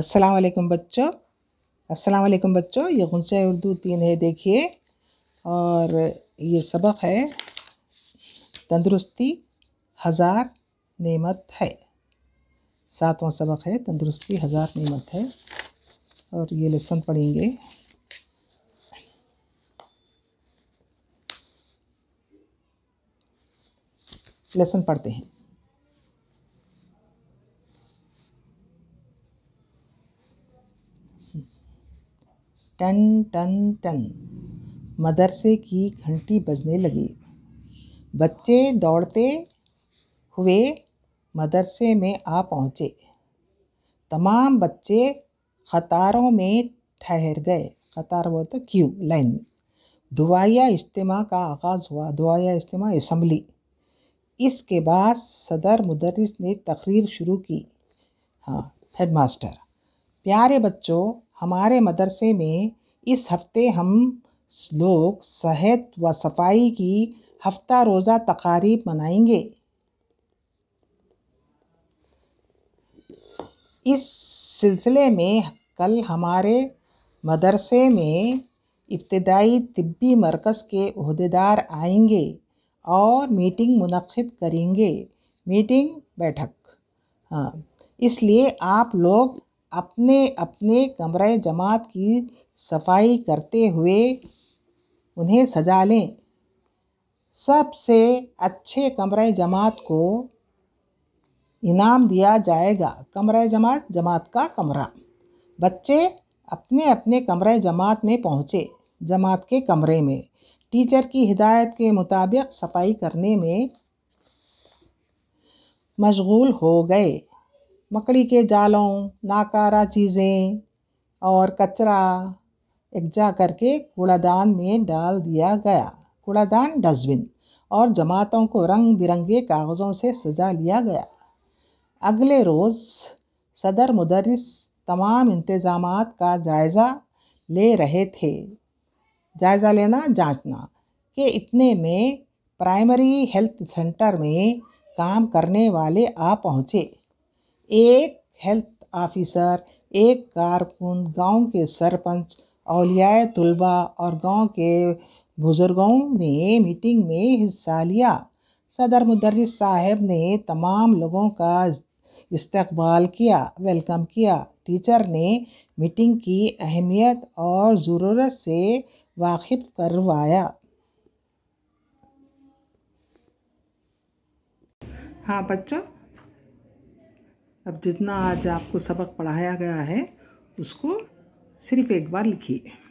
अस्सलाम बच्चों अस्सलाम बच्चों ये गुनस उर्दू तीन है देखिए और ये सबक है तंदुरुस्ती हज़ार नेमत है सातवां सबक है तंदुरुस्ती हज़ार नेमत है और ये लेसन पढ़ेंगे लेसन पढ़ते हैं टन टन टन मदरसे की घंटी बजने लगी बच्चे दौड़ते हुए मदरसे में आ पहुँचे तमाम बच्चे क़तारों में ठहर गए कतार वो तो क्यू लाइन में दुआया इज्तम का आगाज़ हुआ दुआया इज्तम इसम्बली इसके बाद सदर मुदरस ने तकरीर शुरू की हाँ हेडमास्टर प्यारे बच्चों हमारे मदरसे में इस हफ्ते हम लोग सेहत व सफाई की हफ्ता रोज़ा तकारीब मनाएंगे इस सिलसिले में कल हमारे मदरसे में इब्तदाई तिब्बी मरकज़ के अहदेदार आएंगे और मीटिंग मुनद करेंगे मीटिंग बैठक हाँ इसलिए आप लोग अपने अपने कमरे जमात की सफाई करते हुए उन्हें सजा लें सबसे अच्छे कमरे जमात को इनाम दिया जाएगा कमरे जमात जमात का कमरा बच्चे अपने अपने कमरे जमात में पहुँचे जमात के कमरे में टीचर की हिदायत के मुताबिक सफाई करने में मशगूल हो गए मकड़ी के जालों नाकारा चीज़ें और कचरा एकजा करके कूड़ादान में डाल दिया गया कूड़ादान डस्टबिन और जमातों को रंग बिरंगे कागज़ों से सजा लिया गया अगले रोज़ सदर मुदरस तमाम इंतज़ाम का जायज़ा ले रहे थे जायज़ा लेना जांचना कि इतने में प्राइमरी हेल्थ सेंटर में काम करने वाले आ पहुँचे एक हेल्थ ऑफिसर एक कारकुन गांव के सरपंच अलियाए तलबा और गांव के बुज़ुर्गों ने मीटिंग में हिस्सा लिया सदर मुदरस साहब ने तमाम लोगों का इस्तकबाल किया वेलकम किया टीचर ने मीटिंग की अहमियत और ज़रूरत से वाकिफ करवाया हाँ बच्चों अब जितना आज आपको सबक पढ़ाया गया है उसको सिर्फ एक बार लिखिए